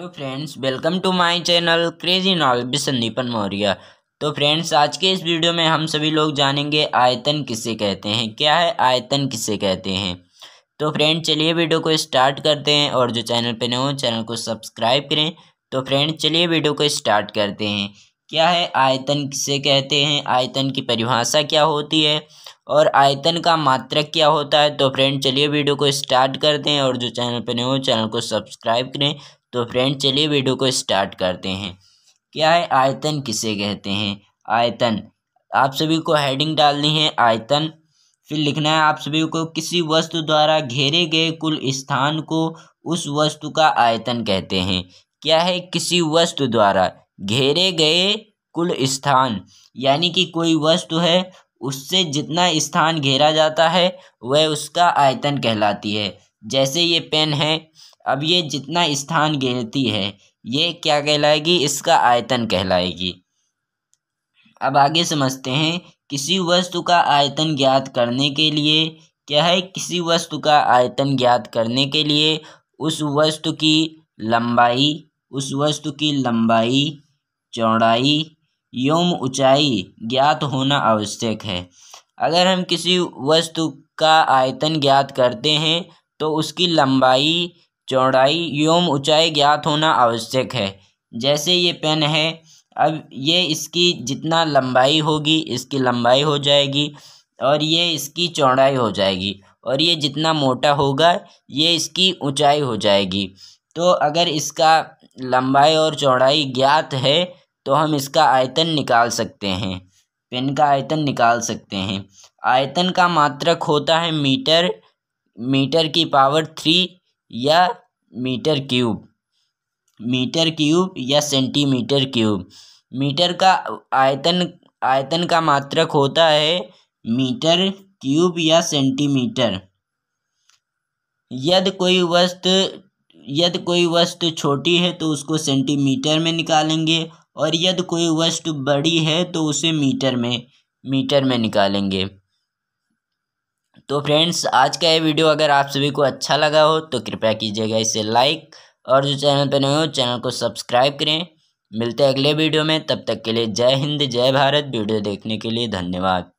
hello friends welcome to my channel crazy knowledge by Sandipan Maurya तो friends आज के इस वीडियो में हम सभी लोग जानेंगे आयतन किसे कहते हैं क्या है आयतन किसे कहते हैं तो फ्रेंड चलिए वीडियो को स्टार्ट करते हैं और जो चैनल पे नए हो चैनल को सब्सक्राइब करें तो फ्रेंड चलिए वीडियो को स्टार्ट करते हैं क्या है आयतन किसे कहते हैं आयतन की परिभाषा क्या होती है और आयतन का मात्रक क्या होता है तो फ्रेंड चलिए वीडियो को स्टार्ट करते हैं और जो चैनल पर नए हो चैनल को सब्सक्राइब करें तो फ्रेंड चलिए वीडियो को स्टार्ट करते हैं क्या है आयतन किसे कहते हैं आयतन आप सभी को हेडिंग डालनी है आयतन फिर लिखना है आप सभी को किसी वस्तु द्वारा घेरे गए कुल स्थान को उस वस्तु का आयतन कहते हैं क्या है किसी वस्तु द्वारा घेरे गए कुल स्थान यानी कि कोई वस्तु है उससे जितना स्थान घेरा जाता है वह उसका आयतन कहलाती है जैसे ये पेन है अब ये जितना स्थान घेरती है ये क्या कहलाएगी इसका आयतन कहलाएगी अब आगे समझते हैं किसी वस्तु का आयतन ज्ञात करने के लिए क्या है किसी वस्तु का आयतन ज्ञात करने के लिए उस वस्तु की लंबाई उस वस्तु की लंबाई चौड़ाई यौम ऊंचाई ज्ञात होना आवश्यक है अगर हम किसी वस्तु का आयतन ज्ञात करते हैं तो उसकी लंबाई चौड़ाई एवं ऊंचाई ज्ञात होना आवश्यक है जैसे ये पेन है अब ये इसकी जितना लंबाई होगी इसकी लंबाई हो जाएगी और ये इसकी चौड़ाई हो जाएगी और ये जितना मोटा होगा ये इसकी ऊंचाई हो जाएगी तो अगर इसका लंबाई और चौड़ाई ज्ञात है तो हम इसका आयतन निकाल सकते हैं पेन का आयतन निकाल सकते हैं आयतन का मात्रक होता है मीटर मीटर की पावर थ्री या मीटर क्यूब मीटर क्यूब या सेंटीमीटर क्यूब मीटर का आयतन आयतन का मात्रक होता है मीटर क्यूब या सेंटीमीटर यदि कोई वस्तु यदि कोई वस्तु छोटी है तो उसको सेंटीमीटर में निकालेंगे और यदि कोई वस्तु बड़ी है तो उसे मीटर में मीटर में निकालेंगे तो फ्रेंड्स आज का ये वीडियो अगर आप सभी को अच्छा लगा हो तो कृपया कीजिएगा इसे लाइक और जो चैनल पर नए हो चैनल को सब्सक्राइब करें मिलते हैं अगले वीडियो में तब तक के लिए जय हिंद जय भारत वीडियो देखने के लिए धन्यवाद